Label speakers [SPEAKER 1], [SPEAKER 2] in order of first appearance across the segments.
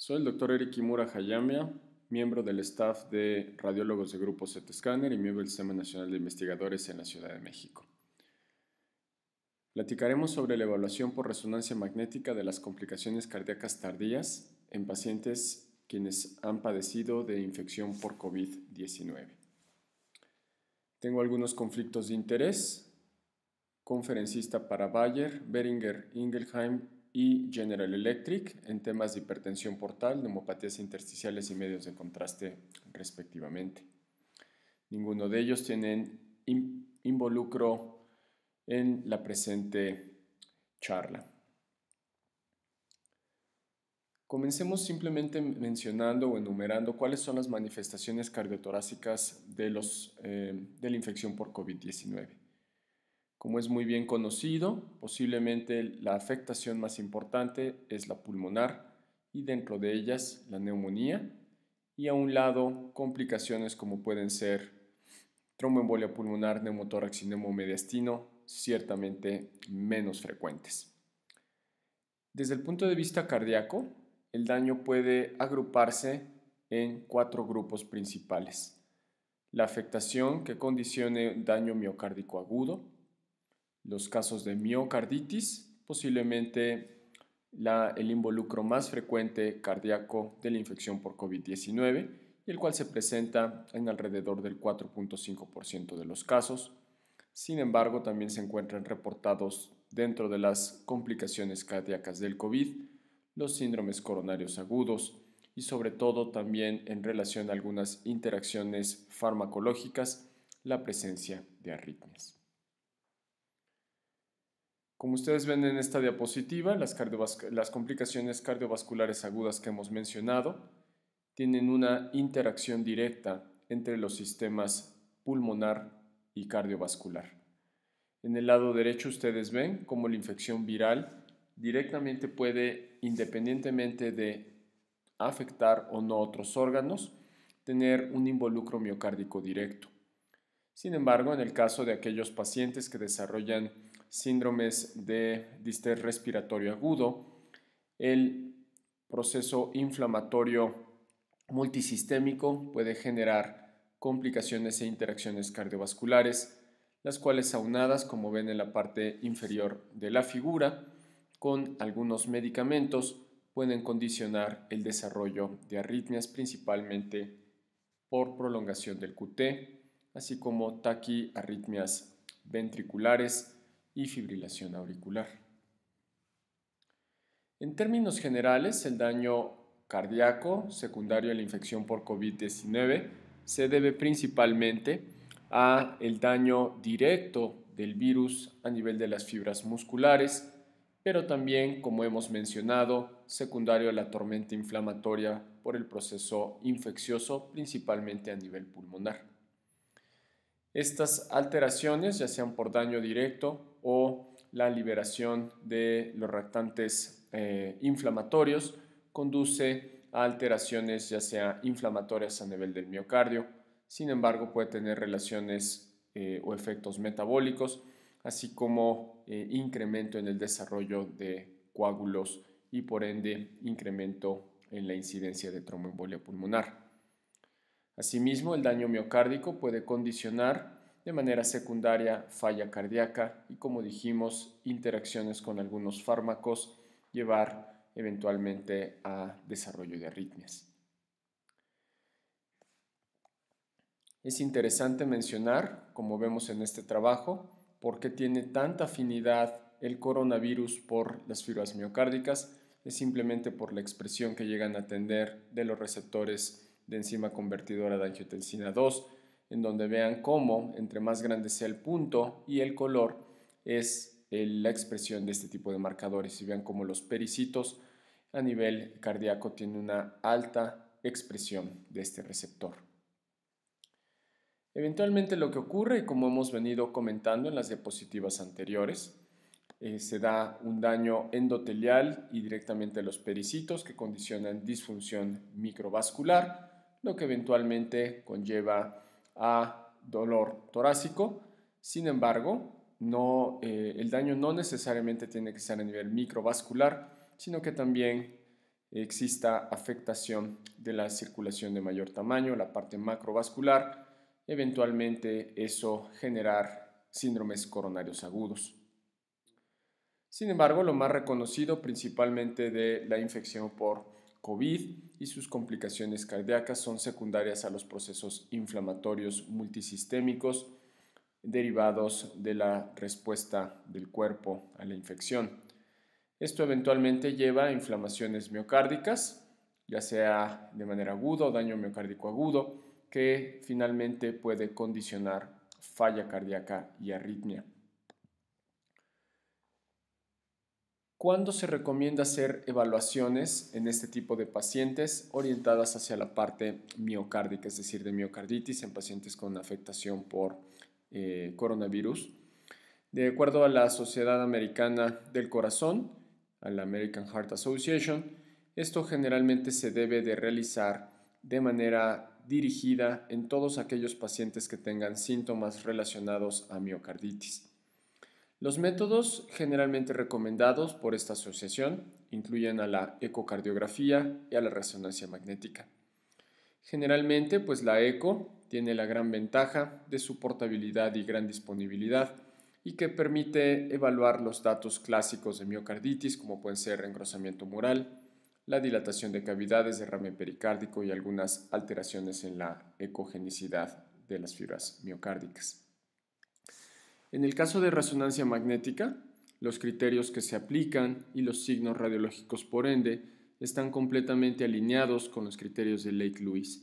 [SPEAKER 1] Soy el doctor Eric Kimura Hayamia, miembro del staff de radiólogos de Grupo z scanner y miembro del Sistema Nacional de Investigadores en la Ciudad de México. Platicaremos sobre la evaluación por resonancia magnética de las complicaciones cardíacas tardías en pacientes quienes han padecido de infección por COVID-19. Tengo algunos conflictos de interés. Conferencista para Bayer, Beringer, Ingelheim y General Electric en temas de hipertensión portal, neumopatías intersticiales y medios de contraste respectivamente. Ninguno de ellos tienen involucro en la presente charla. Comencemos simplemente mencionando o enumerando cuáles son las manifestaciones cardiotorácicas de, los, eh, de la infección por COVID-19. Como es muy bien conocido, posiblemente la afectación más importante es la pulmonar y dentro de ellas la neumonía y a un lado complicaciones como pueden ser tromboembolia pulmonar, neumotórax y neumomediastino, ciertamente menos frecuentes. Desde el punto de vista cardíaco, el daño puede agruparse en cuatro grupos principales. La afectación que condicione daño miocárdico agudo, los casos de miocarditis, posiblemente la, el involucro más frecuente cardíaco de la infección por COVID-19, el cual se presenta en alrededor del 4.5% de los casos. Sin embargo, también se encuentran reportados dentro de las complicaciones cardíacas del COVID, los síndromes coronarios agudos y sobre todo también en relación a algunas interacciones farmacológicas, la presencia de arritmias. Como ustedes ven en esta diapositiva, las, las complicaciones cardiovasculares agudas que hemos mencionado tienen una interacción directa entre los sistemas pulmonar y cardiovascular. En el lado derecho ustedes ven cómo la infección viral directamente puede, independientemente de afectar o no otros órganos, tener un involucro miocárdico directo. Sin embargo, en el caso de aquellos pacientes que desarrollan síndromes de distrés respiratorio agudo, el proceso inflamatorio multisistémico puede generar complicaciones e interacciones cardiovasculares, las cuales aunadas, como ven en la parte inferior de la figura, con algunos medicamentos pueden condicionar el desarrollo de arritmias, principalmente por prolongación del QT, así como taquiarritmias ventriculares, y fibrilación auricular. En términos generales, el daño cardíaco secundario a la infección por COVID-19 se debe principalmente a el daño directo del virus a nivel de las fibras musculares, pero también, como hemos mencionado, secundario a la tormenta inflamatoria por el proceso infeccioso, principalmente a nivel pulmonar. Estas alteraciones, ya sean por daño directo o la liberación de los reactantes eh, inflamatorios conduce a alteraciones ya sea inflamatorias a nivel del miocardio, sin embargo puede tener relaciones eh, o efectos metabólicos, así como eh, incremento en el desarrollo de coágulos y por ende incremento en la incidencia de tromboembolia pulmonar. Asimismo, el daño miocárdico puede condicionar de manera secundaria falla cardíaca y como dijimos, interacciones con algunos fármacos llevar eventualmente a desarrollo de arritmias. Es interesante mencionar, como vemos en este trabajo, por qué tiene tanta afinidad el coronavirus por las fibras miocárdicas, es simplemente por la expresión que llegan a tener de los receptores de enzima convertidora de angiotensina 2, en donde vean cómo entre más grande sea el punto y el color es eh, la expresión de este tipo de marcadores y vean cómo los pericitos a nivel cardíaco tienen una alta expresión de este receptor. Eventualmente lo que ocurre, como hemos venido comentando en las diapositivas anteriores, eh, se da un daño endotelial y directamente a los pericitos que condicionan disfunción microvascular, lo que eventualmente conlleva a dolor torácico. Sin embargo, no, eh, el daño no necesariamente tiene que ser a nivel microvascular, sino que también exista afectación de la circulación de mayor tamaño, la parte macrovascular, eventualmente eso generar síndromes coronarios agudos. Sin embargo, lo más reconocido principalmente de la infección por COVID y sus complicaciones cardíacas son secundarias a los procesos inflamatorios multisistémicos derivados de la respuesta del cuerpo a la infección. Esto eventualmente lleva a inflamaciones miocárdicas, ya sea de manera aguda o daño miocárdico agudo, que finalmente puede condicionar falla cardíaca y arritmia. ¿Cuándo se recomienda hacer evaluaciones en este tipo de pacientes orientadas hacia la parte miocárdica, es decir, de miocarditis en pacientes con afectación por eh, coronavirus? De acuerdo a la Sociedad Americana del Corazón, a la American Heart Association, esto generalmente se debe de realizar de manera dirigida en todos aquellos pacientes que tengan síntomas relacionados a miocarditis. Los métodos generalmente recomendados por esta asociación incluyen a la ecocardiografía y a la resonancia magnética. Generalmente, pues la eco tiene la gran ventaja de su portabilidad y gran disponibilidad y que permite evaluar los datos clásicos de miocarditis como pueden ser engrosamiento mural, la dilatación de cavidades, derrame pericárdico y algunas alteraciones en la ecogenicidad de las fibras miocárdicas. En el caso de resonancia magnética, los criterios que se aplican y los signos radiológicos por ende están completamente alineados con los criterios de Lake Lewis,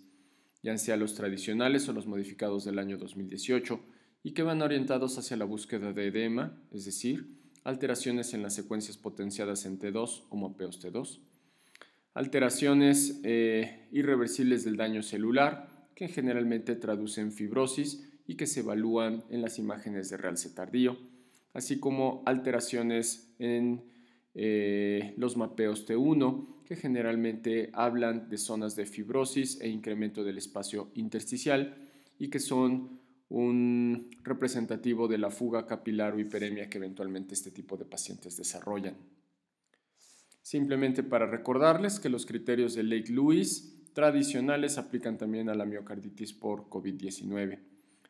[SPEAKER 1] ya sea los tradicionales o los modificados del año 2018, y que van orientados hacia la búsqueda de edema, es decir, alteraciones en las secuencias potenciadas en T2 o mapeos T2, alteraciones eh, irreversibles del daño celular, que generalmente traducen fibrosis y que se evalúan en las imágenes de realce tardío, así como alteraciones en eh, los mapeos T1, que generalmente hablan de zonas de fibrosis e incremento del espacio intersticial y que son un representativo de la fuga capilar o hiperemia que eventualmente este tipo de pacientes desarrollan. Simplemente para recordarles que los criterios de Lake Lewis tradicionales aplican también a la miocarditis por COVID-19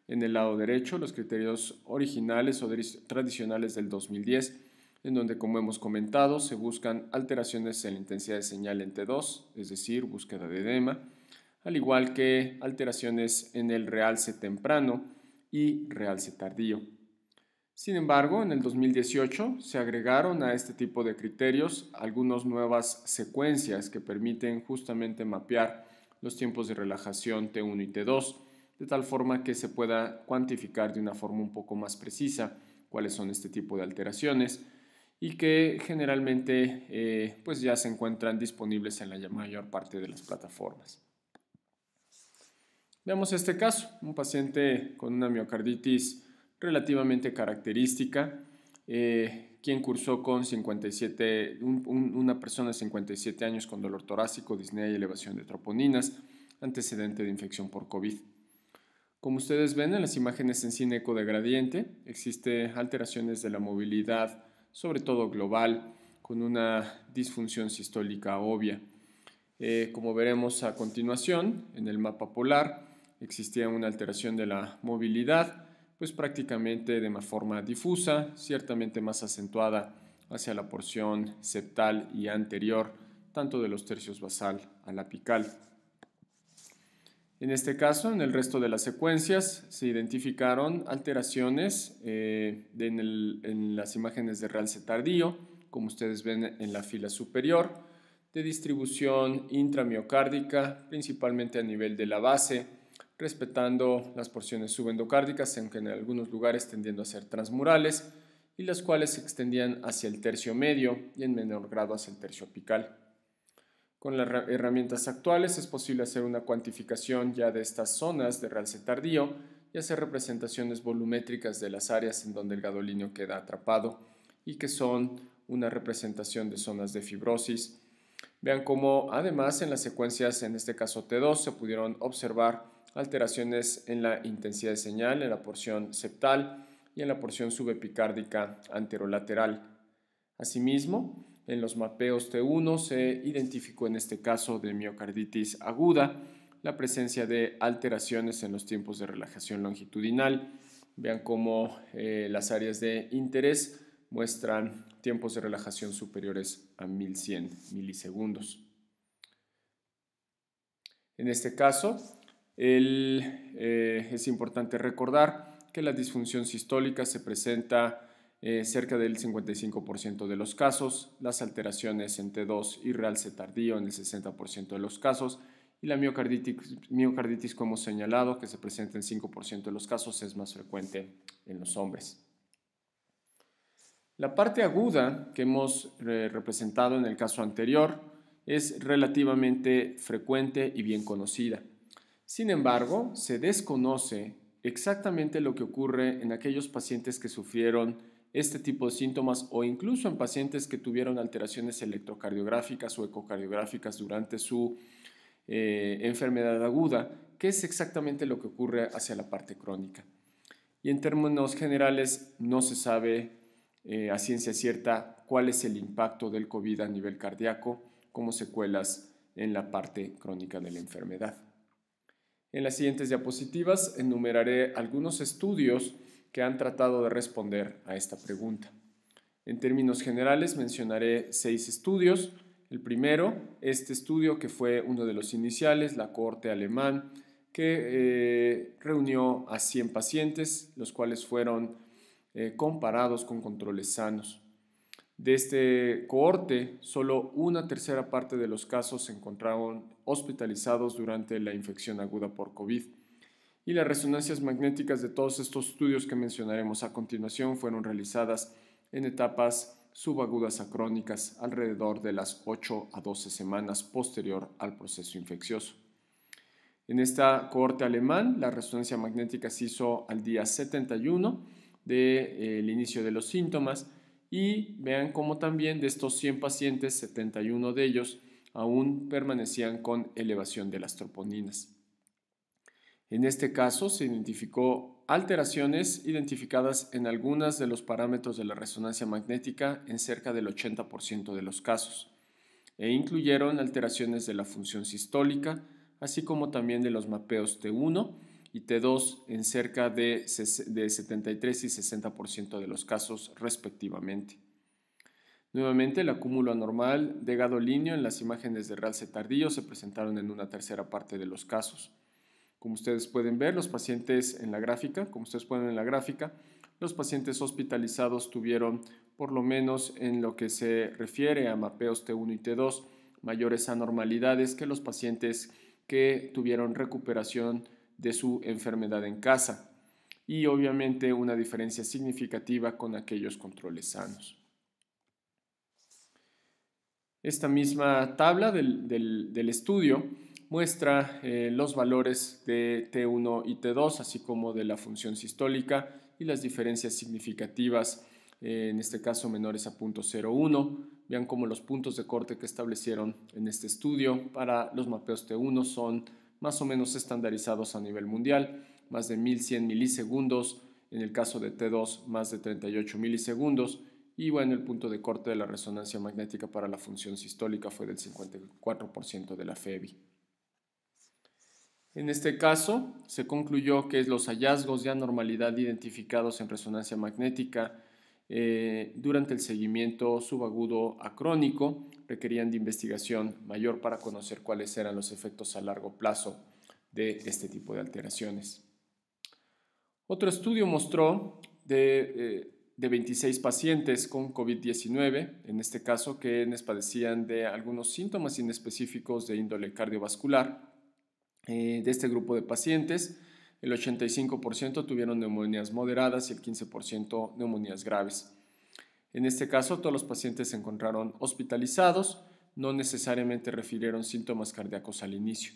[SPEAKER 1] en el lado derecho los criterios originales o tradicionales del 2010, en donde, como hemos comentado, se buscan alteraciones en la intensidad de señal en T2, es decir, búsqueda de edema, al igual que alteraciones en el realce temprano y realce tardío. Sin embargo, en el 2018 se agregaron a este tipo de criterios algunas nuevas secuencias que permiten justamente mapear los tiempos de relajación T1 y T2 de tal forma que se pueda cuantificar de una forma un poco más precisa cuáles son este tipo de alteraciones y que generalmente eh, pues ya se encuentran disponibles en la mayor parte de las plataformas. Veamos este caso, un paciente con una miocarditis relativamente característica, eh, quien cursó con una persona de 57 años con dolor torácico, disnea y elevación de troponinas, antecedente de infección por COVID. Como ustedes ven en las imágenes en cine gradiente, existe alteraciones de la movilidad, sobre todo global, con una disfunción sistólica obvia. Eh, como veremos a continuación, en el mapa polar existía una alteración de la movilidad, pues prácticamente de forma difusa, ciertamente más acentuada hacia la porción septal y anterior, tanto de los tercios basal al apical. En este caso, en el resto de las secuencias se identificaron alteraciones eh, en, en, las imágenes de realce tardío, como ustedes ven en la fila superior, de distribución intramiocárdica, principalmente a nivel de la base, respetando las porciones subendocárdicas, aunque en algunos lugares tendiendo a ser transmurales, y las cuales se extendían hacia el tercio medio y en menor grado hacia el tercio apical. Con las herramientas actuales es posible hacer una cuantificación ya de estas zonas de realce tardío y hacer representaciones volumétricas de las áreas en donde el gadolinio queda atrapado y que son una representación de zonas de fibrosis. Vean cómo además en las secuencias, en este caso T2, se pudieron observar alteraciones en la intensidad de señal, en la porción septal y en la porción subepicárdica anterolateral. Asimismo, en los mapeos T1 se identificó en este caso de miocarditis aguda la presencia de alteraciones en los tiempos de relajación longitudinal. Vean cómo eh, las áreas de interés muestran tiempos de relajación superiores a 1100 milisegundos. En este caso, eh, es importante recordar que la disfunción sistólica se presenta eh, cerca del 55% de los casos, las alteraciones en T2 y realce tardío en el 60% de los casos, y la miocarditis, como hemos señalado, que se presenta en 5% de los casos, es más frecuente en los hombres. La parte aguda que hemos eh, representado en el caso anterior es relativamente frecuente y bien conocida. Sin embargo, se desconoce exactamente lo que ocurre en aquellos pacientes que sufrieron este tipo de síntomas o incluso en pacientes que tuvieron alteraciones electrocardiográficas o ecocardiográficas durante su eh, enfermedad aguda, que es exactamente lo que ocurre hacia la parte crónica. Y en términos generales, no se sabe eh, a ciencia cierta cuál es el impacto del COVID a nivel cardíaco como secuelas en la parte crónica de la enfermedad. En las siguientes diapositivas enumeraré algunos estudios que han tratado de responder a esta pregunta. En términos generales mencionaré seis estudios. El primero, este estudio que fue uno de los iniciales, la corte alemán, que eh, reunió a 100 pacientes, los cuales fueron eh, comparados con controles sanos. De este cohorte, solo una tercera parte de los casos se encontraron hospitalizados durante la infección aguda por COVID y las resonancias magnéticas de todos estos estudios que mencionaremos a continuación fueron realizadas en etapas subagudas a crónicas alrededor de las 8 a 12 semanas posterior al proceso infeccioso. En esta cohorte alemán, la resonancia magnética se hizo al día 71 del eh, inicio de los síntomas y vean cómo también de estos 100 pacientes, 71 de ellos aún permanecían con elevación de las troponinas. En este caso se identificó alteraciones identificadas en algunas de los parámetros de la resonancia magnética en cerca del 80% de los casos, e incluyeron alteraciones de la función sistólica, así como también de los mapeos T1 y T2 en cerca de, 73 y 60% de los casos respectivamente. Nuevamente, el acúmulo anormal de gadolinio en las imágenes de realce tardío se presentaron en una tercera parte de los casos. Como ustedes pueden ver, los pacientes en la gráfica, como ustedes pueden ver en la gráfica, los pacientes hospitalizados tuvieron, por lo menos en lo que se refiere a mapeos T1 y T2, mayores anormalidades que los pacientes que tuvieron recuperación de su enfermedad en casa y obviamente una diferencia significativa con aquellos controles sanos. Esta misma tabla del, del estudio muestra eh, los valores de T1 y T2, así como de la función sistólica y las diferencias significativas, eh, en este caso menores a 0.01. Vean cómo los puntos de corte que establecieron en este estudio para los mapeos T1 son más o menos estandarizados a nivel mundial, más de 1100 milisegundos, en el caso de T2 más de 38 milisegundos y bueno, el punto de corte de la resonancia magnética para la función sistólica fue del 54% de la FEBI. En este caso, se concluyó que los hallazgos de anormalidad identificados en resonancia magnética eh, durante el seguimiento subagudo acrónico requerían de investigación mayor para conocer cuáles eran los efectos a largo plazo de este tipo de alteraciones. Otro estudio mostró de, eh, de 26 pacientes con COVID-19, en este caso quienes padecían de algunos síntomas inespecíficos de índole cardiovascular, eh, de este grupo de pacientes. El 85% tuvieron neumonías moderadas y el 15% neumonías graves. En este caso, todos los pacientes se encontraron hospitalizados, no necesariamente refirieron síntomas cardíacos al inicio.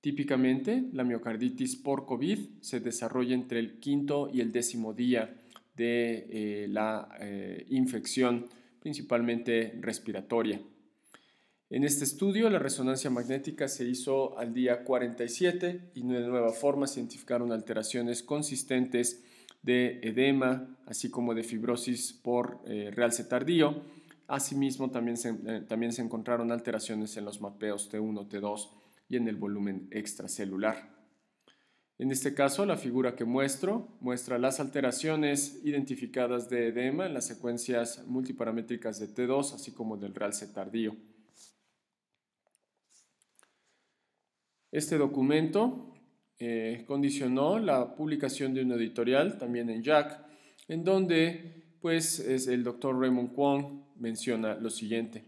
[SPEAKER 1] Típicamente, la miocarditis por COVID se desarrolla entre el quinto y el décimo día de eh, la eh, infección, principalmente respiratoria. En este estudio, la resonancia magnética se hizo al día 47 y de nueva forma se identificaron alteraciones consistentes de edema, así como de fibrosis por eh, realce tardío. Asimismo, también se, eh, también se encontraron alteraciones en los mapeos T1, T2 y en el volumen extracelular. En este caso, la figura que muestro muestra las alteraciones identificadas de edema en las secuencias multiparamétricas de T2, así como del realce tardío. Este documento eh, condicionó la publicación de un editorial también en Jack, en donde pues el doctor Raymond Kwong menciona lo siguiente.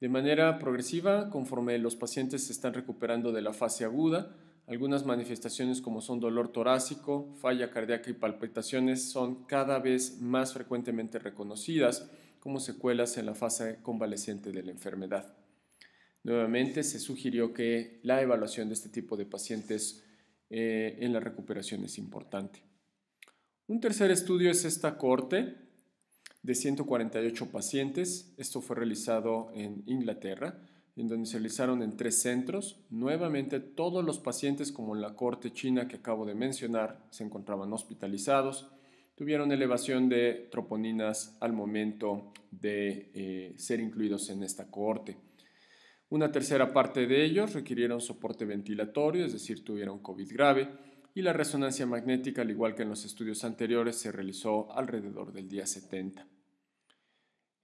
[SPEAKER 1] De manera progresiva, conforme los pacientes se están recuperando de la fase aguda, algunas manifestaciones como son dolor torácico, falla cardíaca y palpitaciones son cada vez más frecuentemente reconocidas como secuelas en la fase convaleciente de la enfermedad. Nuevamente se sugirió que la evaluación de este tipo de pacientes eh, en la recuperación es importante. Un tercer estudio es esta corte de 148 pacientes. Esto fue realizado en Inglaterra, en donde se realizaron en tres centros. Nuevamente todos los pacientes, como en la corte china que acabo de mencionar, se encontraban hospitalizados. Tuvieron elevación de troponinas al momento de eh, ser incluidos en esta corte. Una tercera parte de ellos requirieron soporte ventilatorio, es decir, tuvieron COVID grave, y la resonancia magnética, al igual que en los estudios anteriores, se realizó alrededor del día 70.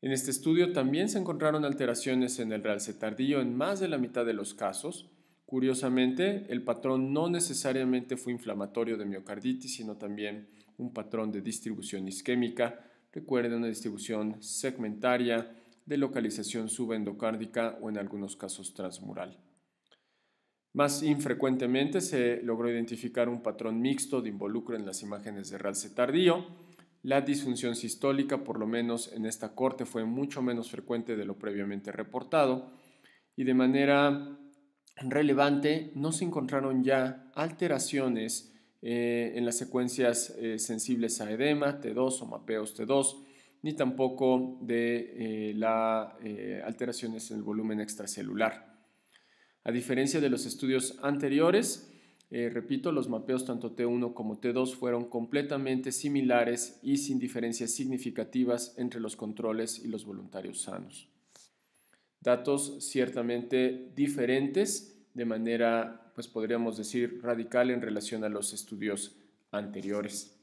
[SPEAKER 1] En este estudio también se encontraron alteraciones en el realce tardío en más de la mitad de los casos. Curiosamente, el patrón no necesariamente fue inflamatorio de miocarditis, sino también un patrón de distribución isquémica. Recuerden una distribución segmentaria, de localización subendocárdica o en algunos casos transmural. Más infrecuentemente se logró identificar un patrón mixto de involucro en las imágenes de realce tardío. La disfunción sistólica, por lo menos en esta corte, fue mucho menos frecuente de lo previamente reportado y de manera relevante no se encontraron ya alteraciones eh, en las secuencias eh, sensibles a edema, T2 o mapeos T2 ni tampoco de eh, las eh, alteraciones en el volumen extracelular. A diferencia de los estudios anteriores, eh, repito, los mapeos tanto T1 como T2 fueron completamente similares y sin diferencias significativas entre los controles y los voluntarios sanos. Datos ciertamente diferentes de manera, pues podríamos decir, radical en relación a los estudios anteriores.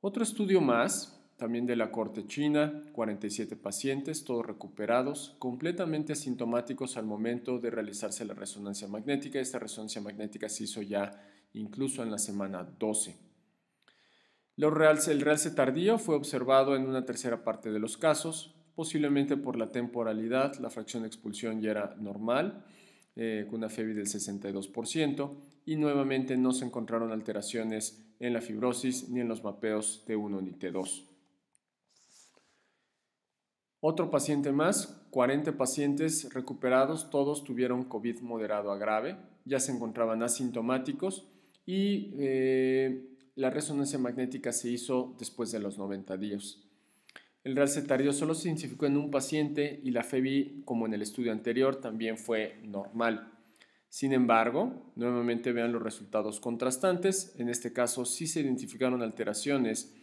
[SPEAKER 1] Otro estudio más también de la corte china, 47 pacientes, todos recuperados, completamente asintomáticos al momento de realizarse la resonancia magnética. Esta resonancia magnética se hizo ya incluso en la semana 12. El realce tardío fue observado en una tercera parte de los casos, posiblemente por la temporalidad, la fracción de expulsión ya era normal, eh, con una FEBI del 62%, y nuevamente no se encontraron alteraciones en la fibrosis ni en los mapeos T1 ni T2. Otro paciente más, 40 pacientes recuperados, todos tuvieron COVID moderado a grave, ya se encontraban asintomáticos y eh, la resonancia magnética se hizo después de los 90 días. El realce tardío solo se identificó en un paciente y la FEBI, como en el estudio anterior, también fue normal. Sin embargo, nuevamente vean los resultados contrastantes. En este caso sí se identificaron alteraciones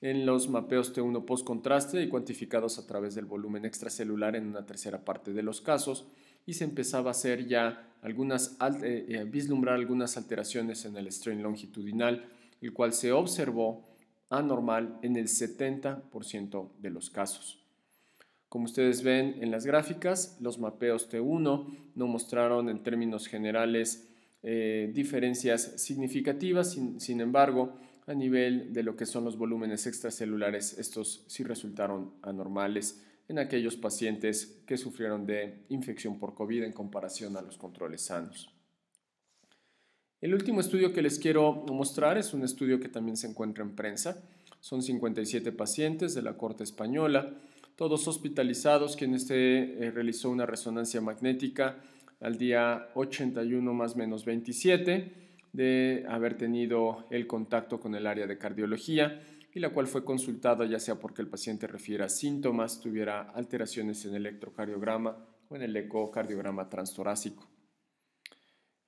[SPEAKER 1] en los mapeos T1 post-contraste y cuantificados a través del volumen extracelular en una tercera parte de los casos y se empezaba a hacer ya algunas, eh, eh, vislumbrar algunas alteraciones en el strain longitudinal, el cual se observó anormal en el 70% de los casos. Como ustedes ven en las gráficas, los mapeos T1 no mostraron en términos generales eh, diferencias significativas, sin embargo, a nivel de lo que son los volúmenes extracelulares, estos sí resultaron anormales en aquellos pacientes que sufrieron de infección por COVID en comparación a los controles sanos. El último estudio que les quiero mostrar es un estudio que también se encuentra en prensa. Son 57 pacientes de la Corte Española, todos hospitalizados, quienes se eh, realizó una resonancia magnética al día 81 más menos 27 de haber tenido el contacto con el área de cardiología y la cual fue consultada ya sea porque el paciente refiera síntomas, tuviera alteraciones en el electrocardiograma o en el ecocardiograma transtorácico.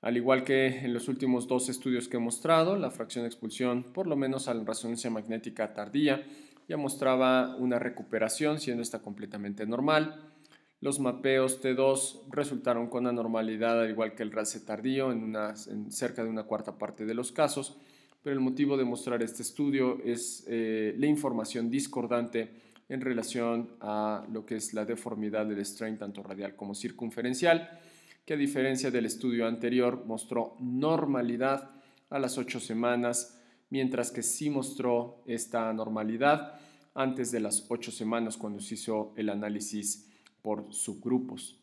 [SPEAKER 1] Al igual que en los últimos dos estudios que he mostrado, la fracción de expulsión, por lo menos a la resonancia magnética tardía, ya mostraba una recuperación, siendo esta completamente normal. Los mapeos T2 resultaron con anormalidad al igual que el RACE tardío en, una, en cerca de una cuarta parte de los casos, pero el motivo de mostrar este estudio es eh, la información discordante en relación a lo que es la deformidad del strain tanto radial como circunferencial, que a diferencia del estudio anterior mostró normalidad a las 8 semanas, mientras que sí mostró esta anormalidad antes de las 8 semanas cuando se hizo el análisis por subgrupos.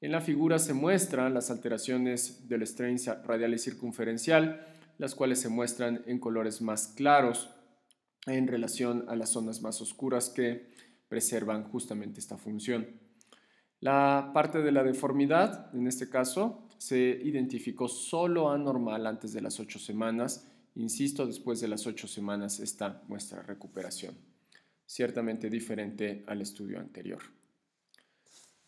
[SPEAKER 1] En la figura se muestran las alteraciones del strain radial y circunferencial, las cuales se muestran en colores más claros en relación a las zonas más oscuras que preservan justamente esta función. La parte de la deformidad, en este caso, se identificó solo anormal antes de las ocho semanas. Insisto, después de las ocho semanas está nuestra recuperación, ciertamente diferente al estudio anterior.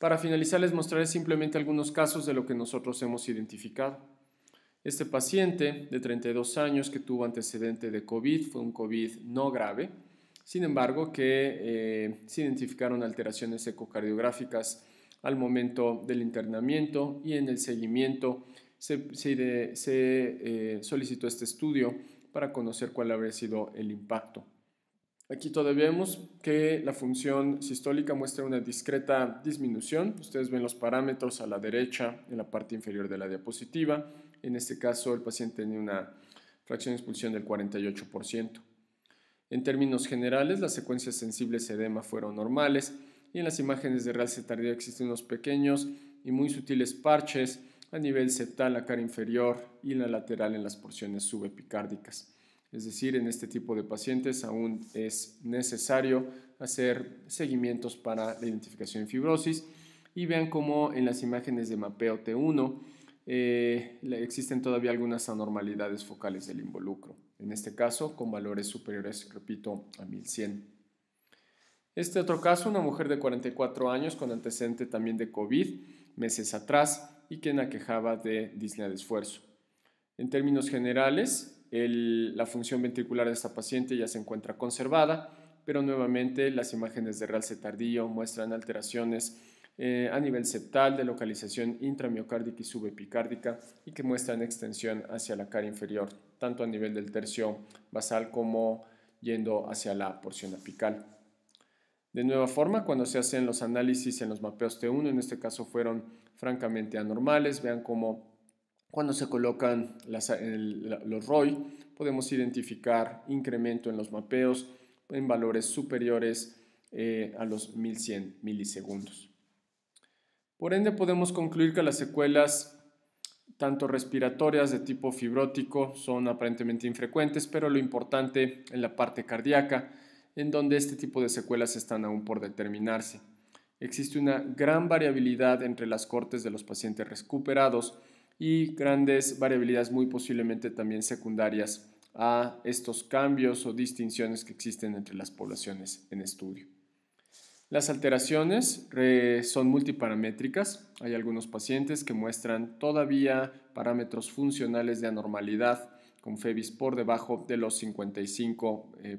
[SPEAKER 1] Para finalizar, les mostraré simplemente algunos casos de lo que nosotros hemos identificado. Este paciente de 32 años que tuvo antecedente de COVID fue un COVID no grave, sin embargo que eh, se identificaron alteraciones ecocardiográficas al momento del internamiento y en el seguimiento se, eh, solicitó este estudio para conocer cuál habría sido el impacto. Aquí todavía vemos que la función sistólica muestra una discreta disminución. Ustedes ven los parámetros a la derecha en la parte inferior de la diapositiva. En este caso el paciente tenía una fracción de expulsión del 48%. En términos generales, las secuencias sensibles edema fueron normales y en las imágenes de realce tardía existen unos pequeños y muy sutiles parches a nivel septal, la cara inferior y la lateral en las porciones subepicárdicas. Es decir, en este tipo de pacientes aún es necesario hacer seguimientos para la identificación de fibrosis y vean cómo en las imágenes de mapeo T1 eh, existen todavía algunas anormalidades focales del involucro, en este caso con valores superiores, repito, a 1100. Este otro caso, una mujer de 44 años con antecedente también de COVID meses atrás y quien aquejaba de disnea de esfuerzo. En términos generales, la función ventricular de esta paciente ya se encuentra conservada, pero nuevamente las imágenes de realce tardío muestran alteraciones eh, a nivel septal de localización intramiocárdica y subepicárdica y que muestran extensión hacia la cara inferior, tanto a nivel del tercio basal como yendo hacia la porción apical. De nueva forma, cuando se hacen los análisis en los mapeos T1, en este caso fueron francamente anormales, vean cómo cuando se colocan los ROI, podemos identificar incremento en los mapeos en valores superiores eh, a los 1100 milisegundos. Por ende, podemos concluir que las secuelas, tanto respiratorias de tipo fibrótico, son aparentemente infrecuentes, pero lo importante en la parte cardíaca, en donde este tipo de secuelas están aún por determinarse. Existe una gran variabilidad entre las cortes de los pacientes recuperados, y grandes variabilidades muy posiblemente también secundarias a estos cambios o distinciones que existen entre las poblaciones en estudio. Las alteraciones son multiparamétricas. Hay algunos pacientes que muestran todavía parámetros funcionales de anormalidad con FEBIS por debajo de los 55% eh,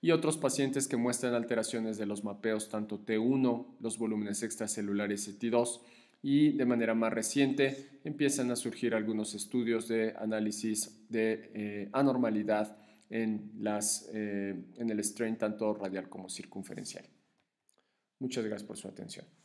[SPEAKER 1] y otros pacientes que muestran alteraciones de los mapeos tanto T1, los volúmenes extracelulares y T2 y de manera más reciente empiezan a surgir algunos estudios de análisis de eh, anormalidad en, las, eh, en el strain tanto radial como circunferencial. Muchas gracias por su atención.